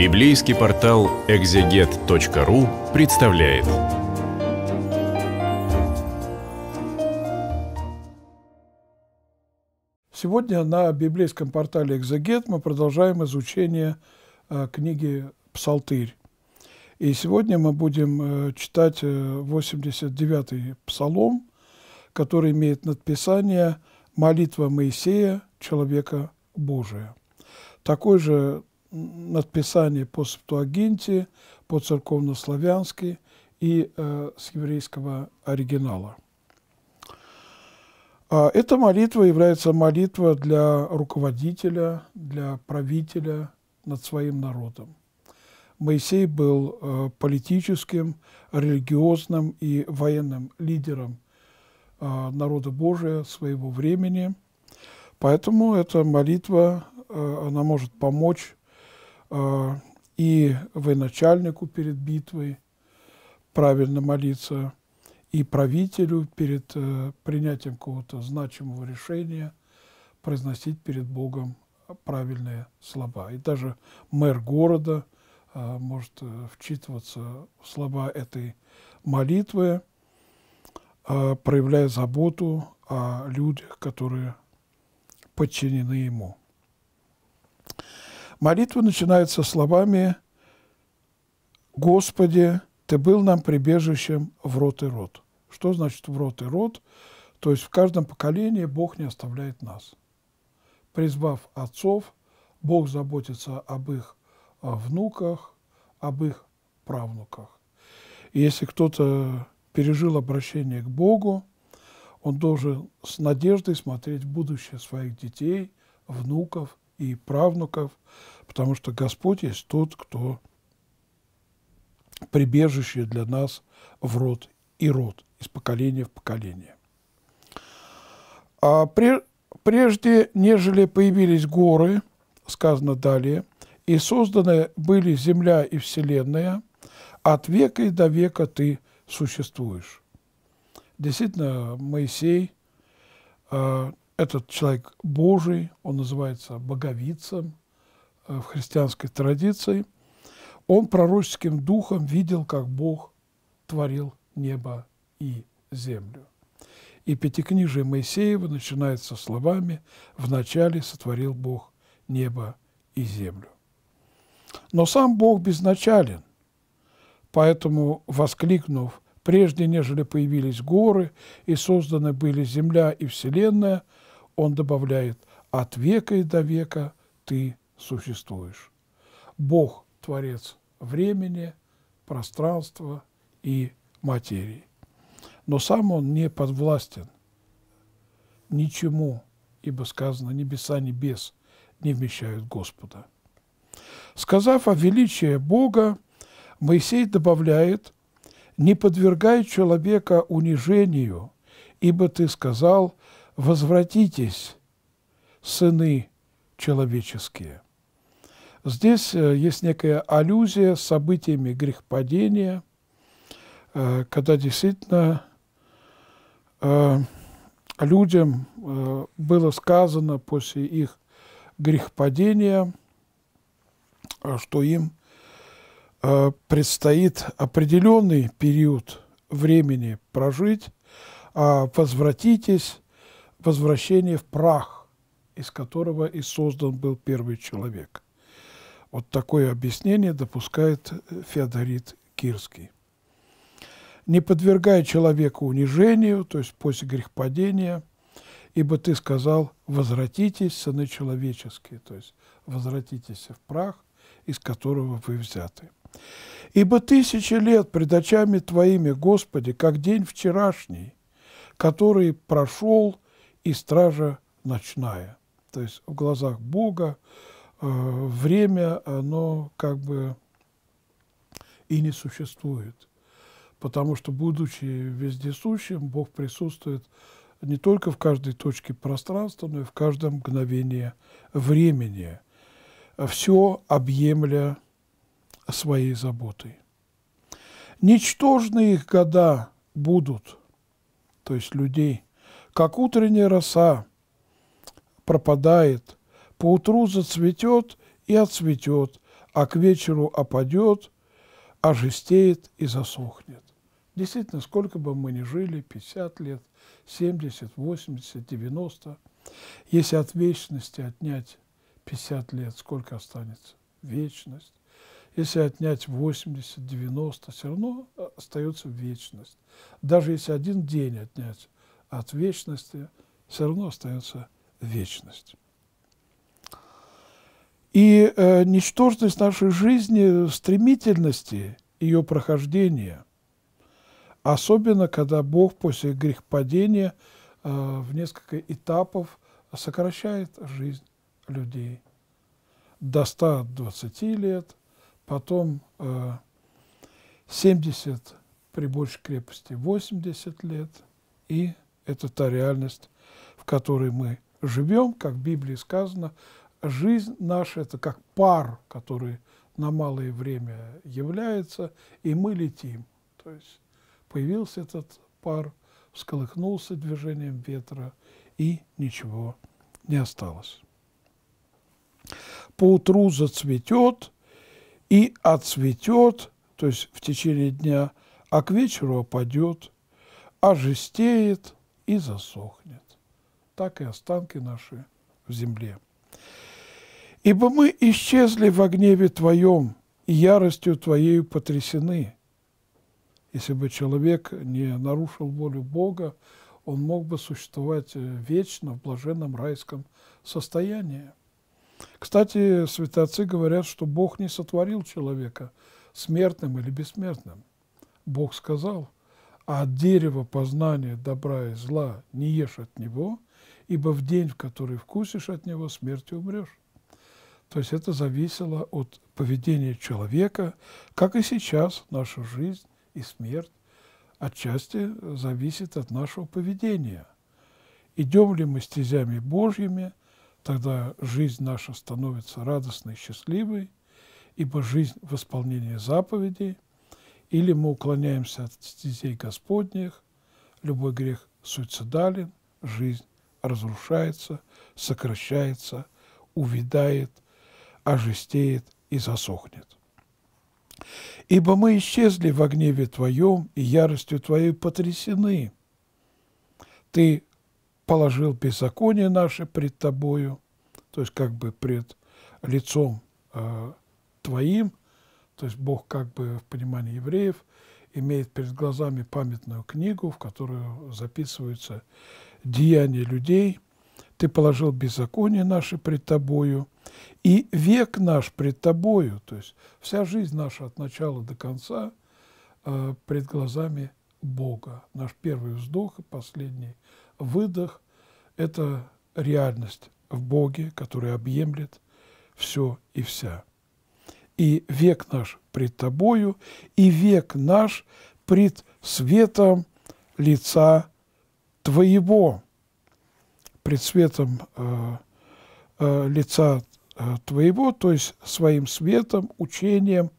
Библейский портал экзегет.ру представляет. Сегодня на библейском портале «Экзегет» мы продолжаем изучение э, книги «Псалтырь». И сегодня мы будем э, читать 89-й э, псалом, который имеет надписание «Молитва Моисея, человека Божия». Такой же надписания по Септуагинте, по церковнославянски и э, с еврейского оригинала. А эта молитва является молитвой для руководителя, для правителя над своим народом. Моисей был э, политическим, религиозным и военным лидером э, народа Божия своего времени, поэтому эта молитва, э, она может помочь а, и военачальнику перед битвой правильно молиться, и правителю перед э, принятием какого-то значимого решения произносить перед Богом правильные слова. И даже мэр города э, может э, вчитываться в слова этой молитвы, проявляя заботу о людях, которые подчинены ему. Молитва начинается словами «Господи, Ты был нам прибежищем в рот и рот». Что значит «в рот и рот»? То есть в каждом поколении Бог не оставляет нас. Призвав отцов, Бог заботится об их э, внуках, об их правнуках. И если кто-то пережил обращение к Богу, он должен с надеждой смотреть в будущее своих детей, внуков и правнуков, потому что Господь есть тот, кто прибежище для нас в род и род, из поколения в поколение. А прежде, нежели появились горы, сказано далее, и созданы были земля и вселенная, от века и до века ты существуешь. Действительно, Моисей, а, этот человек Божий, он называется боговицем э, в христианской традиции, он пророческим духом видел, как Бог творил небо и землю. И пятикнижие Моисеева начинается словами «Вначале сотворил Бог небо и землю». Но сам Бог безначален, поэтому, воскликнув «Прежде, нежели появились горы, и созданы были земля и вселенная», он добавляет, от века и до века ты существуешь. Бог – творец времени, пространства и материи. Но сам он не подвластен ничему, ибо сказано, небеса небес не вмещают Господа. Сказав о величии Бога, Моисей добавляет, «Не подвергай человека унижению, ибо ты сказал, возвратитесь, сыны человеческие. Здесь э, есть некая аллюзия с событиями грехопадения, э, когда действительно э, людям было сказано после их грехопадения, что им предстоит определенный период времени прожить, а возвратитесь, возвращение в прах, из которого и создан был первый человек. Вот такое объяснение допускает э, Феодорит Кирский. Не подвергай человека унижению, то есть после грехпадения, ибо ты сказал, возвратитесь, сыны человеческие, то есть возвратитесь в прах, из которого вы взяты. Ибо тысячи лет пред очами Твоими, Господи, как день вчерашний, который прошел и стража ночная. То есть в глазах Бога э, время, оно как бы и не существует. Потому что, будучи вездесущим, Бог присутствует не только в каждой точке пространства, но и в каждом мгновении времени, все объемля своей заботой. Ничтожны их года будут, то есть людей – как утренняя роса пропадает, поутру зацветет и отцветет, а к вечеру опадет, а и засохнет. Действительно, сколько бы мы ни жили, 50 лет, 70, 80, 90, если от вечности отнять 50 лет, сколько останется? Вечность. Если отнять 80, 90, все равно остается вечность. Даже если один день отнять – от вечности, все равно остается вечность. И э, ничтожность нашей жизни, стремительности ее прохождения, особенно когда Бог после грехопадения э, в несколько этапов сокращает жизнь людей до 120 лет, потом э, 70 при большей крепости 80 лет и это та реальность, в которой мы живем, как в Библии сказано, жизнь наша – это как пар, который на малое время является, и мы летим. То есть появился этот пар, всколыхнулся движением ветра, и ничего не осталось. Поутру зацветет и отцветет, то есть в течение дня, а к вечеру опадет, ожестеет, и засохнет. Так и останки наши в земле. Ибо мы исчезли в гневе Твоем, и яростью Твоею потрясены. Если бы человек не нарушил волю Бога, он мог бы существовать э, вечно в блаженном райском состоянии. Кстати, святоцы говорят, что Бог не сотворил человека смертным или бессмертным. Бог сказал – а от дерева познания добра и зла не ешь от него, ибо в день, в который вкусишь от него, смертью умрешь. То есть это зависело от поведения человека, как и сейчас наша жизнь и смерть отчасти зависит от нашего поведения. Идем ли мы стезями Божьими, тогда жизнь наша становится радостной, счастливой, ибо жизнь в исполнении заповедей – или мы уклоняемся от стезей Господних, любой грех суицидален, жизнь разрушается, сокращается, увядает, ожестеет и засохнет. Ибо мы исчезли в гневе Твоем и яростью Твоей потрясены. Ты положил беззаконие наше пред Тобою, то есть как бы пред лицом э, Твоим, то есть Бог как бы в понимании евреев имеет перед глазами памятную книгу, в которую записываются деяния людей. Ты положил беззаконие наше пред тобою, и век наш пред тобою, то есть вся жизнь наша от начала до конца э, пред глазами Бога. Наш первый вздох и последний выдох – это реальность в Боге, которая объемлет все и вся и век наш пред Тобою, и век наш пред светом лица Твоего, пред светом э, э, лица э, Твоего, то есть своим светом, учением,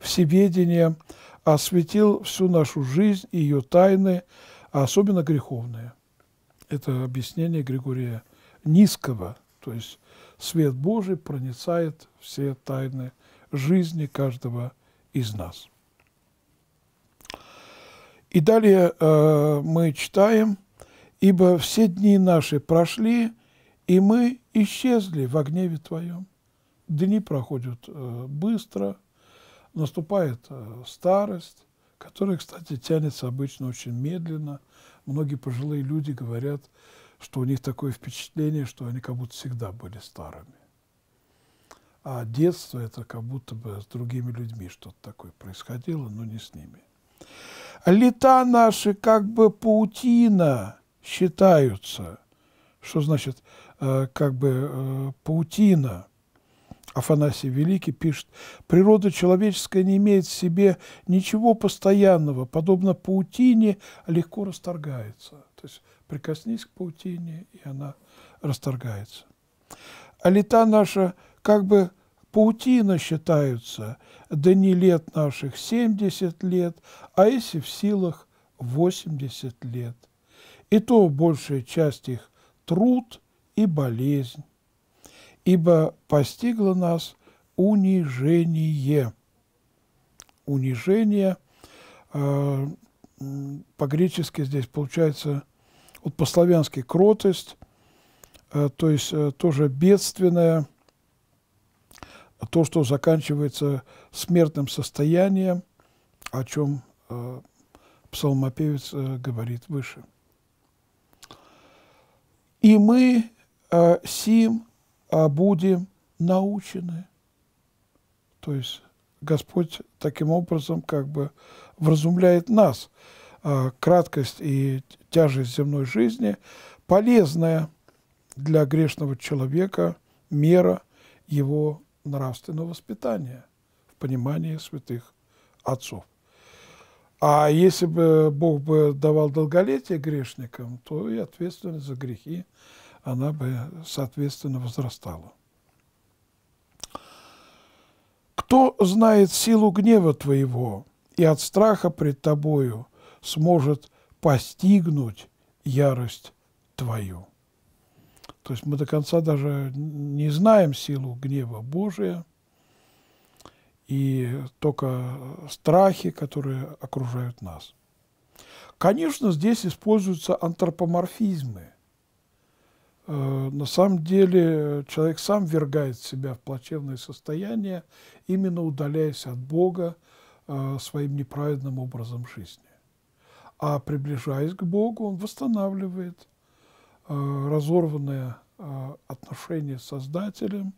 всеведением, осветил всю нашу жизнь и ее тайны, а особенно греховные. Это объяснение Григория Низкого, то есть свет Божий проницает все тайны жизни каждого из нас. И далее э, мы читаем, «Ибо все дни наши прошли, и мы исчезли в гневе Твоем». Дни проходят э, быстро, наступает э, старость, которая, кстати, тянется обычно очень медленно. Многие пожилые люди говорят, что у них такое впечатление, что они как будто всегда были старыми а детство это как будто бы с другими людьми что-то такое происходило, но не с ними. Лета наши как бы паутина считаются. Что значит э, как бы э, паутина? Афанасий Великий пишет, «Природа человеческая не имеет в себе ничего постоянного, подобно паутине легко расторгается». То есть прикоснись к паутине, и она расторгается. А лета наша как бы паутина считаются, да не лет наших 70 лет, а если в силах 80 лет. И то большая часть их труд и болезнь, ибо постигло нас унижение. Унижение, а, по-гречески здесь получается, вот по-славянски кротость, а, то есть э, тоже бедственное, то, что заканчивается смертным состоянием, о чем э, псалмопевец э, говорит выше. «И мы э, сим э, будем научены». То есть Господь таким образом как бы вразумляет нас. Э, краткость и тяжесть земной жизни – полезная для грешного человека мера его нравственного воспитания в понимании святых отцов. А если бы Бог бы давал долголетие грешникам, то и ответственность за грехи, она бы, соответственно, возрастала. «Кто знает силу гнева твоего и от страха пред тобою сможет постигнуть ярость твою?» То есть мы до конца даже не знаем силу гнева Божия и только страхи, которые окружают нас. Конечно, здесь используются антропоморфизмы. Э, на самом деле человек сам вергает себя в плачевное состояние, именно удаляясь от Бога э, своим неправедным образом жизни. А приближаясь к Богу, он восстанавливает Э, разорванное э, отношение с Создателем,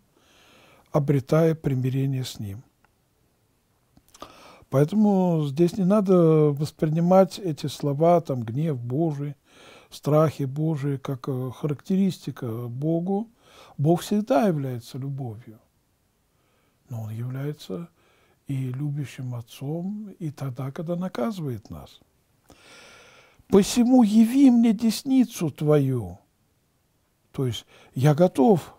обретая примирение с Ним. Поэтому здесь не надо воспринимать эти слова, там, гнев Божий, страхи Божии, как э, характеристика Богу. Бог всегда является любовью, но Он является и любящим Отцом, и тогда, когда наказывает нас. «Посему яви мне десницу Твою, то есть я готов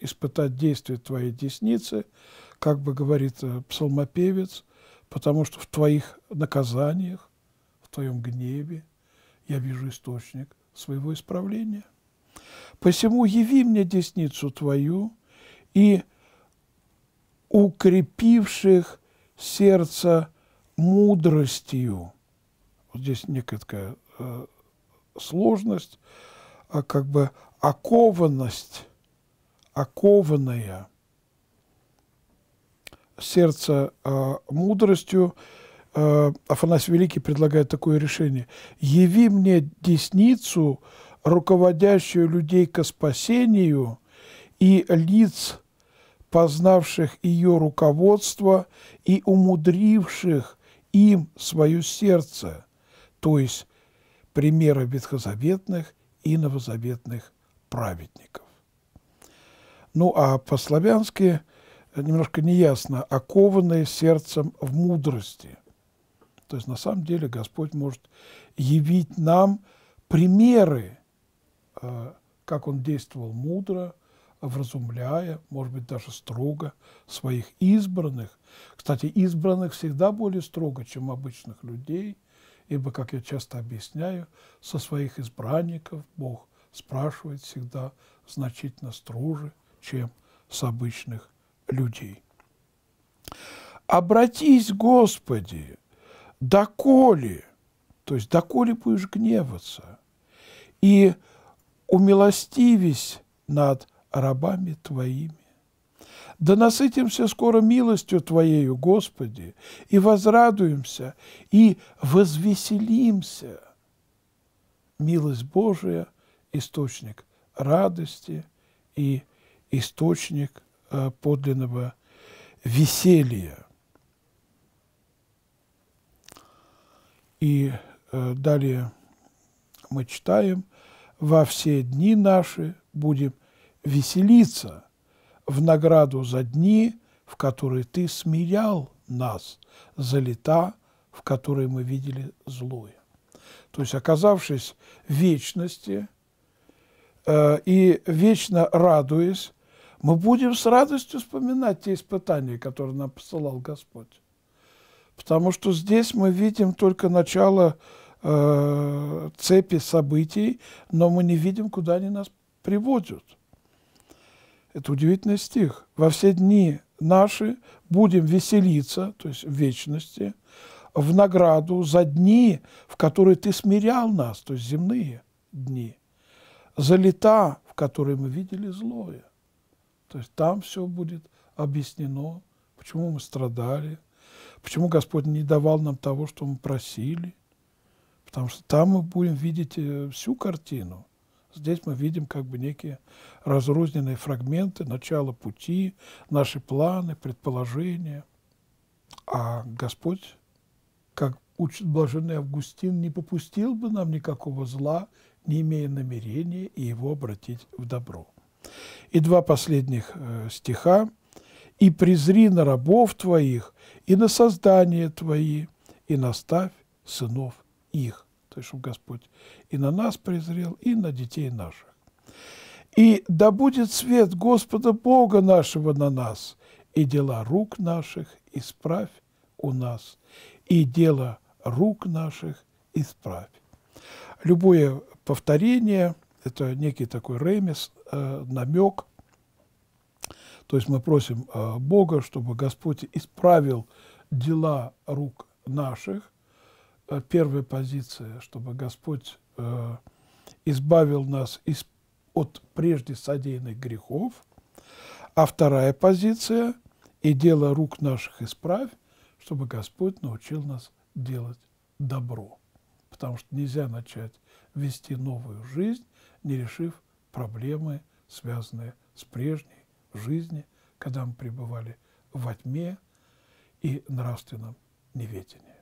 испытать действие твоей десницы, как бы говорит э, псалмопевец, потому что в твоих наказаниях, в твоем гневе я вижу источник своего исправления. Посему яви мне десницу твою и укрепивших сердце мудростью. Вот здесь некая такая э, сложность, а как бы окованность, окованное сердце э, мудростью, э, Афанасий Великий предлагает такое решение. «Яви мне десницу, руководящую людей ко спасению, и лиц, познавших ее руководство и умудривших им свое сердце», то есть примеры ветхозаветных и новозаветных праведников. Ну а по-славянски немножко неясно, окованное сердцем в мудрости. То есть на самом деле Господь может явить нам примеры, э, как Он действовал мудро, вразумляя, может быть, даже строго своих избранных. Кстати, избранных всегда более строго, чем обычных людей, ибо, как я часто объясняю, со своих избранников Бог – спрашивает всегда значительно строже, чем с обычных людей. «Обратись, Господи, доколе, то есть доколе будешь гневаться, и умилостивись над рабами Твоими. Да насытимся скоро милостью Твоею, Господи, и возрадуемся, и возвеселимся». Милость Божия – источник радости и источник э, подлинного веселья. И э, далее мы читаем, во все дни наши будем веселиться в награду за дни, в которые ты смеял нас, за лета, в которые мы видели злое. То есть, оказавшись в вечности, Э, и вечно радуясь, мы будем с радостью вспоминать те испытания, которые нам посылал Господь. Потому что здесь мы видим только начало э, цепи событий, но мы не видим, куда они нас приводят. Это удивительный стих. «Во все дни наши будем веселиться, то есть в вечности, в награду за дни, в которые ты смирял нас, то есть земные дни» за лета, в которые мы видели злое. То есть там все будет объяснено, почему мы страдали, почему Господь не давал нам того, что мы просили. Потому что там мы будем видеть э, всю картину. Здесь мы видим как бы некие разрозненные фрагменты, начало пути, наши планы, предположения. А Господь, как учит блаженный Августин, не попустил бы нам никакого зла, не имея намерения и его обратить в добро. И два последних э, стиха. «И презри на рабов твоих, и на создание твои, и наставь сынов их». То есть, чтобы Господь и на нас презрел, и на детей наших. «И да будет свет Господа Бога нашего на нас, и дела рук наших исправь у нас, и дело рук наших исправь». Любое повторение, это некий такой ремес, э, намек. То есть мы просим э, Бога, чтобы Господь исправил дела рук наших. Э, первая позиция, чтобы Господь избавил нас от прежде содеянных грехов. А вторая позиция – и дело рук наших исправь, чтобы Господь научил нас делать добро. Потому что нельзя начать вести новую жизнь, не решив проблемы, связанные с прежней жизнью, когда мы пребывали во тьме и нравственном неведении.